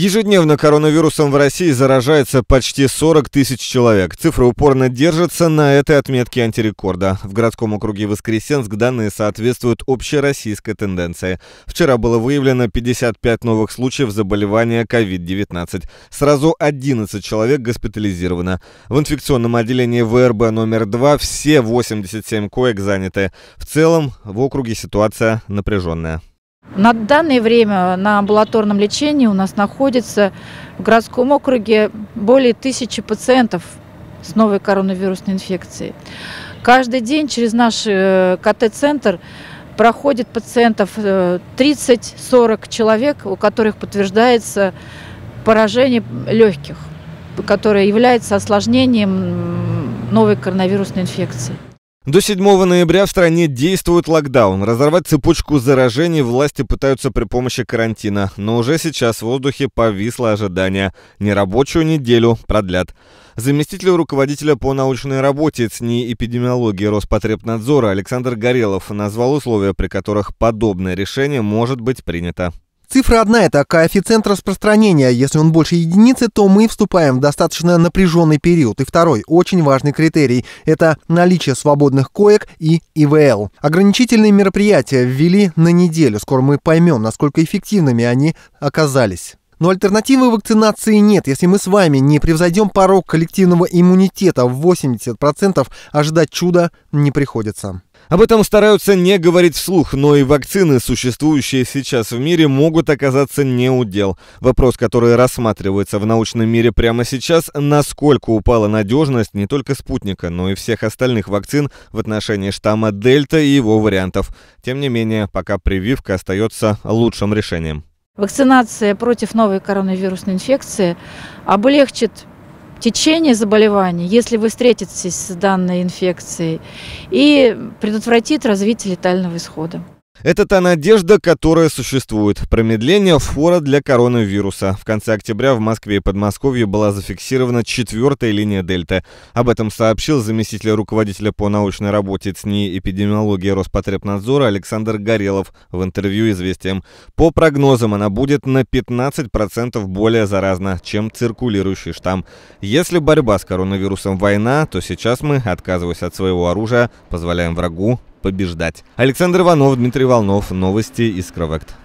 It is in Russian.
Ежедневно коронавирусом в России заражается почти 40 тысяч человек. Цифры упорно держатся на этой отметке антирекорда. В городском округе Воскресенск данные соответствуют общероссийской тенденции. Вчера было выявлено 55 новых случаев заболевания COVID-19. Сразу 11 человек госпитализировано. В инфекционном отделении ВРБ номер 2 все 87 коек заняты. В целом в округе ситуация напряженная. На данное время на амбулаторном лечении у нас находится в городском округе более тысячи пациентов с новой коронавирусной инфекцией. Каждый день через наш э, КТ-центр проходит пациентов 30-40 э, человек, у которых подтверждается поражение легких, которое является осложнением новой коронавирусной инфекции. До 7 ноября в стране действует локдаун. Разорвать цепочку заражений власти пытаются при помощи карантина. Но уже сейчас в воздухе повисло ожидание. Нерабочую неделю продлят. Заместитель руководителя по научной работе ЦНИ эпидемиологии Роспотребнадзора Александр Горелов назвал условия, при которых подобное решение может быть принято. Цифра одна – это коэффициент распространения. Если он больше единицы, то мы вступаем в достаточно напряженный период. И второй, очень важный критерий – это наличие свободных коек и ИВЛ. Ограничительные мероприятия ввели на неделю. Скоро мы поймем, насколько эффективными они оказались. Но альтернативы вакцинации нет. Если мы с вами не превзойдем порог коллективного иммунитета в 80%, ожидать чуда не приходится. Об этом стараются не говорить вслух, но и вакцины, существующие сейчас в мире, могут оказаться не удел. Вопрос, который рассматривается в научном мире прямо сейчас, насколько упала надежность не только спутника, но и всех остальных вакцин в отношении штамма Дельта и его вариантов. Тем не менее, пока прививка остается лучшим решением. Вакцинация против новой коронавирусной инфекции облегчит течение заболевания, если вы встретитесь с данной инфекцией, и предотвратит развитие летального исхода. Это та надежда, которая существует. Промедление фора для коронавируса. В конце октября в Москве и Подмосковье была зафиксирована четвертая линия Дельта. Об этом сообщил заместитель руководителя по научной работе ЦНИ эпидемиологии Роспотребнадзора Александр Горелов в интервью «Известиям». По прогнозам, она будет на 15% более заразна, чем циркулирующий штамм. Если борьба с коронавирусом война, то сейчас мы, отказываясь от своего оружия, позволяем врагу побеждать. Александр Иванов, Дмитрий Волнов, новости из Искровект.